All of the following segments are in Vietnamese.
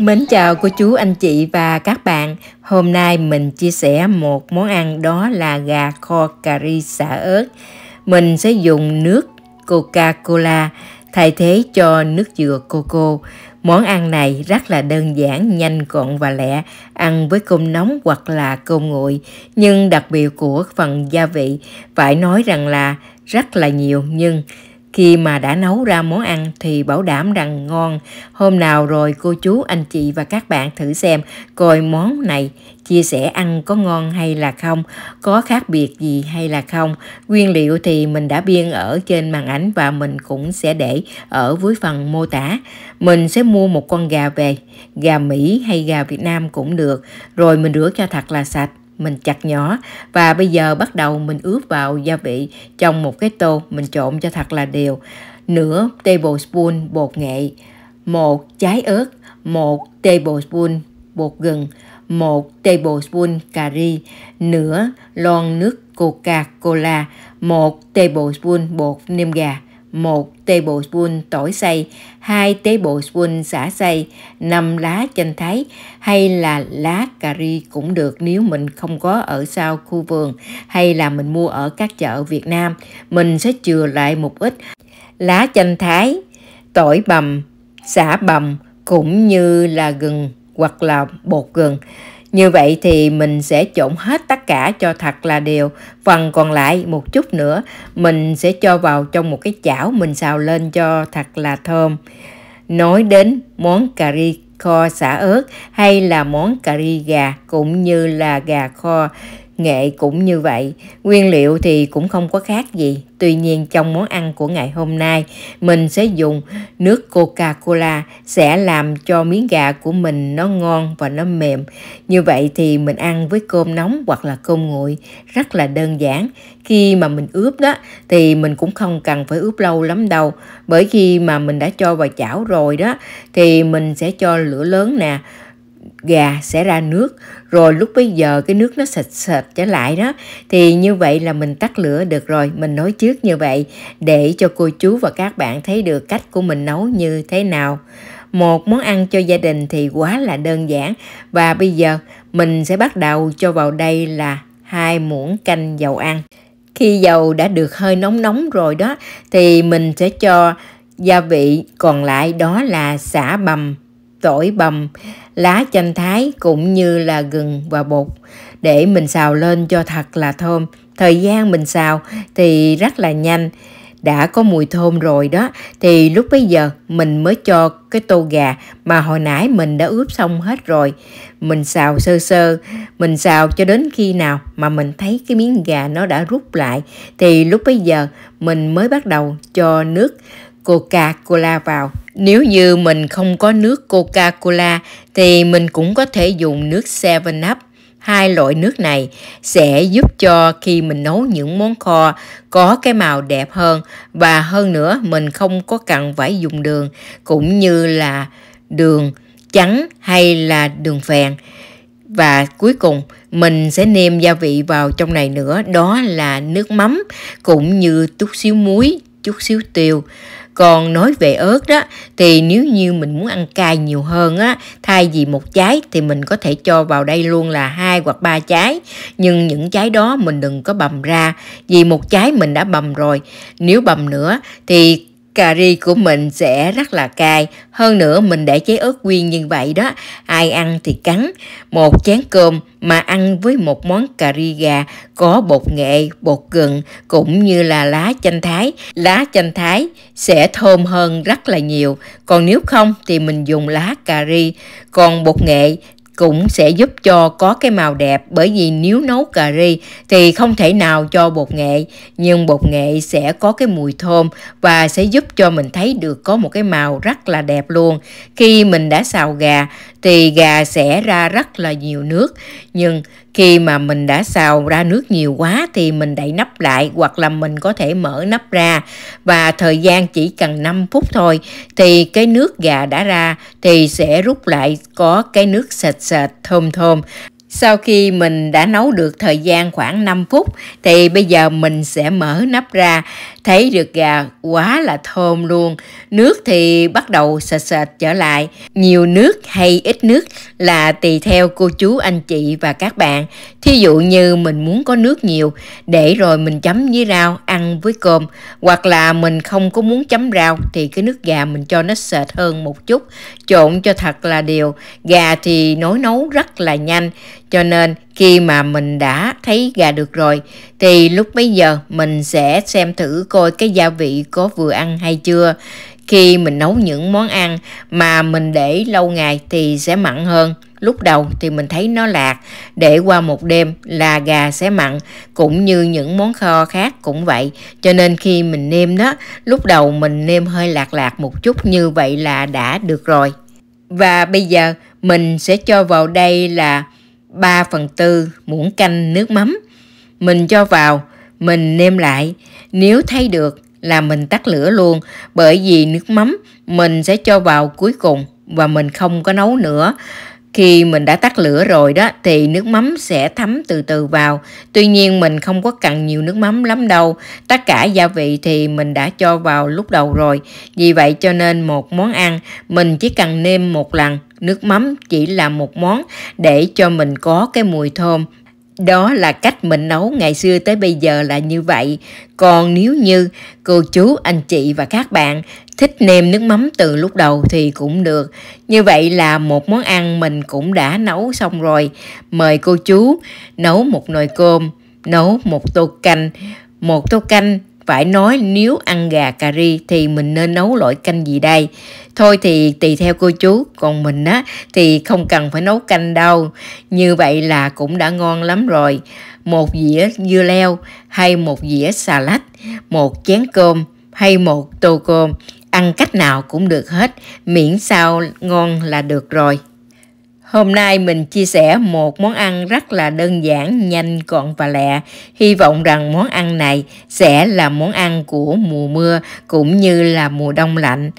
Mến chào cô chú, anh chị và các bạn. Hôm nay mình chia sẻ một món ăn đó là gà kho cà ri xả ớt. Mình sẽ dùng nước Coca-Cola thay thế cho nước dừa coco. Món ăn này rất là đơn giản, nhanh gọn và lẹ, ăn với cơm nóng hoặc là cơm nguội. Nhưng đặc biệt của phần gia vị phải nói rằng là rất là nhiều nhưng khi mà đã nấu ra món ăn thì bảo đảm rằng ngon. Hôm nào rồi cô chú, anh chị và các bạn thử xem coi món này chia sẻ ăn có ngon hay là không, có khác biệt gì hay là không. Nguyên liệu thì mình đã biên ở trên màn ảnh và mình cũng sẽ để ở với phần mô tả. Mình sẽ mua một con gà về, gà Mỹ hay gà Việt Nam cũng được, rồi mình rửa cho thật là sạch mình chặt nhỏ và bây giờ bắt đầu mình ướp vào gia vị trong một cái tô mình trộn cho thật là đều nửa tablespoon bột nghệ một trái ớt một tablespoon bột gừng một tablespoon cà ri nửa lon nước coca cola một tablespoon bột nêm gà 1 tablespoon tỏi xay, 2 tablespoon xả xay, 5 lá chanh thái hay là lá cà ri cũng được nếu mình không có ở sau khu vườn hay là mình mua ở các chợ Việt Nam. Mình sẽ chừa lại một ít lá chanh thái, tỏi bằm, xả bằm cũng như là gừng hoặc là bột gừng như vậy thì mình sẽ trộn hết tất cả cho thật là đều. Phần còn lại một chút nữa mình sẽ cho vào trong một cái chảo mình xào lên cho thật là thơm. Nói đến món cà ri kho xả ớt hay là món cà ri gà cũng như là gà kho nghệ cũng như vậy, nguyên liệu thì cũng không có khác gì. Tuy nhiên trong món ăn của ngày hôm nay, mình sẽ dùng nước Coca-Cola sẽ làm cho miếng gà của mình nó ngon và nó mềm. Như vậy thì mình ăn với cơm nóng hoặc là cơm nguội rất là đơn giản. Khi mà mình ướp đó thì mình cũng không cần phải ướp lâu lắm đâu. Bởi khi mà mình đã cho vào chảo rồi đó thì mình sẽ cho lửa lớn nè gà sẽ ra nước rồi lúc bây giờ cái nước nó sạch sạch trở lại đó thì như vậy là mình tắt lửa được rồi mình nói trước như vậy để cho cô chú và các bạn thấy được cách của mình nấu như thế nào một món ăn cho gia đình thì quá là đơn giản và bây giờ mình sẽ bắt đầu cho vào đây là hai muỗng canh dầu ăn khi dầu đã được hơi nóng nóng rồi đó thì mình sẽ cho gia vị còn lại đó là xả bầm tỏi bầm lá chanh thái cũng như là gừng và bột để mình xào lên cho thật là thơm. Thời gian mình xào thì rất là nhanh. Đã có mùi thơm rồi đó thì lúc bây giờ mình mới cho cái tô gà mà hồi nãy mình đã ướp xong hết rồi. Mình xào sơ sơ, mình xào cho đến khi nào mà mình thấy cái miếng gà nó đã rút lại thì lúc bây giờ mình mới bắt đầu cho nước Coca-Cola vào nếu như mình không có nước Coca-Cola thì mình cũng có thể dùng nước 7-Up. Hai loại nước này sẽ giúp cho khi mình nấu những món kho có cái màu đẹp hơn và hơn nữa mình không có cần phải dùng đường cũng như là đường trắng hay là đường phèn. Và cuối cùng mình sẽ nêm gia vị vào trong này nữa đó là nước mắm cũng như chút xíu muối, chút xíu tiêu còn nói về ớt đó thì nếu như mình muốn ăn cay nhiều hơn á, thay vì một trái thì mình có thể cho vào đây luôn là hai hoặc ba trái. Nhưng những trái đó mình đừng có bầm ra vì một trái mình đã bầm rồi. Nếu bầm nữa thì Cà ri của mình sẽ rất là cay, hơn nữa mình để chế ớt nguyên như vậy đó, ai ăn thì cắn. Một chén cơm mà ăn với một món cà ri gà có bột nghệ, bột gừng cũng như là lá chanh thái. Lá chanh thái sẽ thơm hơn rất là nhiều, còn nếu không thì mình dùng lá cà ri. Còn bột nghệ cũng sẽ giúp cho có cái màu đẹp bởi vì nếu nấu cà ri thì không thể nào cho bột nghệ nhưng bột nghệ sẽ có cái mùi thơm và sẽ giúp cho mình thấy được có một cái màu rất là đẹp luôn. Khi mình đã xào gà thì gà sẽ ra rất là nhiều nước nhưng khi mà mình đã xào ra nước nhiều quá thì mình đậy nắp lại hoặc là mình có thể mở nắp ra và thời gian chỉ cần 5 phút thôi thì cái nước gà đã ra thì sẽ rút lại có cái nước sệt sệt thơm thơm sau khi mình đã nấu được thời gian khoảng 5 phút thì bây giờ mình sẽ mở nắp ra, thấy được gà quá là thơm luôn. Nước thì bắt đầu sệt sệt trở lại, nhiều nước hay ít nước là tùy theo cô chú anh chị và các bạn. Thí dụ như mình muốn có nước nhiều để rồi mình chấm với rau ăn với cơm hoặc là mình không có muốn chấm rau thì cái nước gà mình cho nó sệt hơn một chút trộn cho thật là đều. Gà thì nấu nấu rất là nhanh cho nên khi mà mình đã thấy gà được rồi thì lúc bấy giờ mình sẽ xem thử coi cái gia vị có vừa ăn hay chưa khi mình nấu những món ăn mà mình để lâu ngày thì sẽ mặn hơn Lúc đầu thì mình thấy nó lạc, để qua một đêm là gà sẽ mặn, cũng như những món kho khác cũng vậy. Cho nên khi mình nêm đó, lúc đầu mình nêm hơi lạc lạc một chút như vậy là đã được rồi. Và bây giờ mình sẽ cho vào đây là 3 phần tư muỗng canh nước mắm. Mình cho vào, mình nêm lại. Nếu thấy được là mình tắt lửa luôn bởi vì nước mắm mình sẽ cho vào cuối cùng và mình không có nấu nữa khi mình đã tắt lửa rồi đó thì nước mắm sẽ thấm từ từ vào. Tuy nhiên mình không có cần nhiều nước mắm lắm đâu. Tất cả gia vị thì mình đã cho vào lúc đầu rồi. Vì vậy cho nên một món ăn mình chỉ cần nêm một lần. Nước mắm chỉ là một món để cho mình có cái mùi thơm. Đó là cách mình nấu ngày xưa tới bây giờ là như vậy. Còn nếu như cô chú, anh chị và các bạn thích nêm nước mắm từ lúc đầu thì cũng được. Như vậy là một món ăn mình cũng đã nấu xong rồi. Mời cô chú nấu một nồi cơm, nấu một tô canh. Một tô canh phải nói nếu ăn gà cà ri thì mình nên nấu loại canh gì đây thôi thì tùy theo cô chú còn mình á thì không cần phải nấu canh đâu như vậy là cũng đã ngon lắm rồi một dĩa dưa leo hay một dĩa xà lách một chén cơm hay một tô cơm ăn cách nào cũng được hết, miễn sao ngon là được rồi. Hôm nay mình chia sẻ một món ăn rất là đơn giản, nhanh, gọn và lẹ. Hy vọng rằng món ăn này sẽ là món ăn của mùa mưa cũng như là mùa đông lạnh.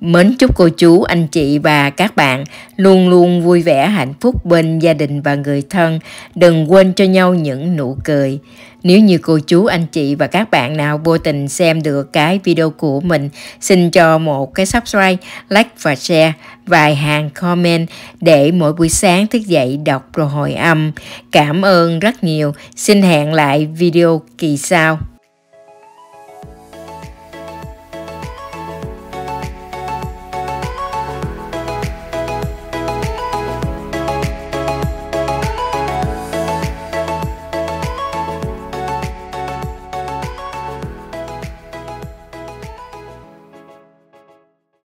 Mến chúc cô chú, anh chị và các bạn luôn luôn vui vẻ, hạnh phúc bên gia đình và người thân. Đừng quên cho nhau những nụ cười. Nếu như cô chú, anh chị và các bạn nào vô tình xem được cái video của mình, xin cho một cái subscribe, like và share, vài hàng comment để mỗi buổi sáng thức dậy đọc rồi hồi âm. Cảm ơn rất nhiều. Xin hẹn lại video kỳ sau.